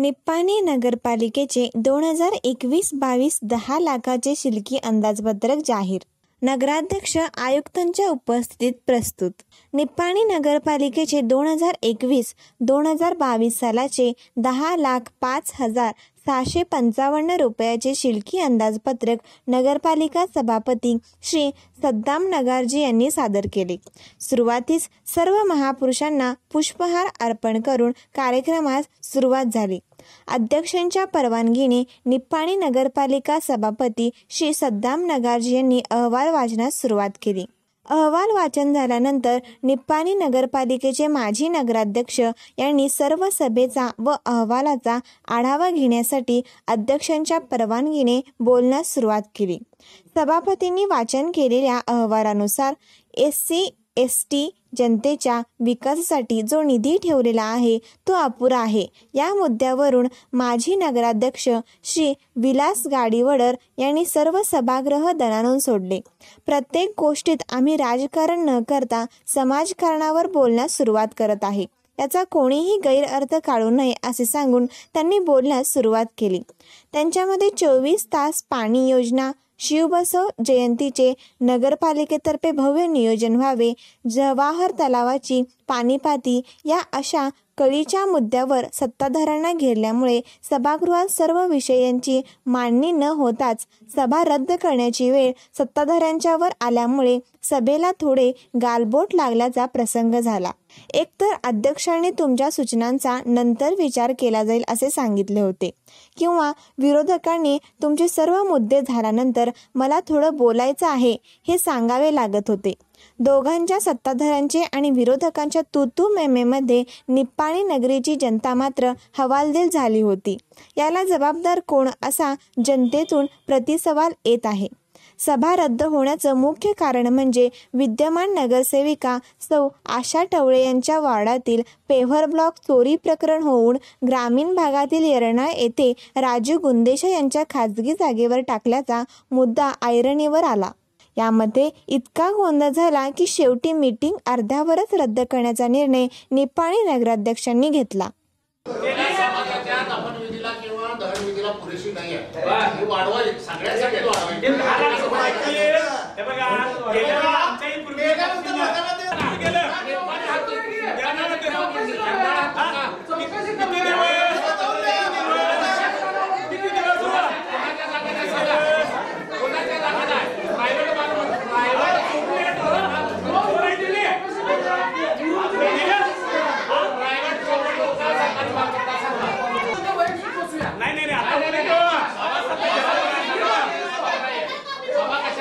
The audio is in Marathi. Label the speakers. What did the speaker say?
Speaker 1: निप्पाणी नगरपालिकेचे दोन हजार एकवीस बावीस दहा लाखाचे शिल्की अंदाजपत्रक जाहीर नगराध्यक्ष आयुक्तांच्या उपस्थितीत प्रस्तुत निप्पाणी नगरपालिकेचे दोन हजार एकवीस दोन हजार बावीस सालाचे दहा लाख पाच हजार सहाशे पंचावन्न रुपयाचे शिलकी अंदाजपत्रक नगरपालिका सभापती श्री सद्दाम नगारजी यांनी सादर केले सुरुवातीस सर्व महापुरुषांना पुष्पहार अर्पण करून कार्यक्रमास सुरुवात झाली अध्यक्षांच्या परवानगीने निप्पाणी नगरपालिका सभापती श्री सद्दाम नगारजी यांनी अहवाल वाचण्यास सुरुवात केली अहवाल वाचन झाल्यानंतर निप्पाणी नगरपालिकेचे माजी नगराध्यक्ष यांनी सर्व सभेचा व अहवालाचा आढावा घेण्यासाठी अध्यक्षांच्या परवानगीने बोलण्यास सुरुवात केली सभापतींनी वाचन केलेल्या अहवालानुसार एस सी एस टी जनतेच्या विकासासाठी जो निधी ठेवलेला आहे तो अपुरा आहे या मुद्द्यावरून माजी नगराध्यक्ष श्री विलास गाडीवडर यांनी सर्व सभागृह दनानून सोडले प्रत्येक गोष्टीत आम्ही राजकारण न करता समाजकारणावर बोलण्यास सुरुवात करत आहे याचा कोणीही गैरअर्थ काढू नये असे सांगून त्यांनी बोलण्यास सुरुवात केली त्यांच्यामध्ये चोवीस तास पाणी योजना शिवबसव जयंतीचे नगरपालिकेतर्फे भव्य नियोजन व्हावे जवाहर तलावाची पाणीपाती या अशा कळीच्या मुद्द्यावर सत्ताधाऱ्यांना घेरल्यामुळे सभागृहात सर्व विषयांची मांडणी न होताच सभा रद्द करण्याची वेळ सत्ताधाऱ्यांच्यावर आल्यामुळे सभेला थोडे गालबोट लागल्याचा प्रसंग झाला एकतर अध्यक्षांनी तुमच्या सूचनांचा नंतर विचार केला जाईल असे सांगितले होते किंवा विरोधकांनी तुमचे सर्व मुद्दे झाल्यानंतर मला थोडं बोलायचं आहे हे सांगावे लागत होते दोघांच्या सत्ताधाऱ्यांचे आणि विरोधकांच्या तुतू मेमेमध्ये निप्पाणी नगरीची जनता मात्र हवालदिल झाली होती याला जबाबदार कोण असा जनतेतून प्रतिसवाल येत आहे सभा रद्द होण्याचं मुख्य कारण म्हणजे विद्यमान नगरसेविका सौ आशा टवळे यांच्या वार्डातील पेव्हर ब्लॉक चोरी प्रकरण होऊन ग्रामीण भागातील येरणा येथे राजू गुंदेशा यांच्या खाजगी जागेवर टाकल्याचा मुद्दा ऐरणीवर आला यामध्ये इतका गोंधळ झाला की शेवटी मीटिंग अर्ध्यावरच रद्द करण्याचा निर्णय निपाणी नगराध्यक्षांनी घेतला तुम्ही तिला पुरेशी नाही आहे वाढवायची सगळ्यांसाठी वाढवायची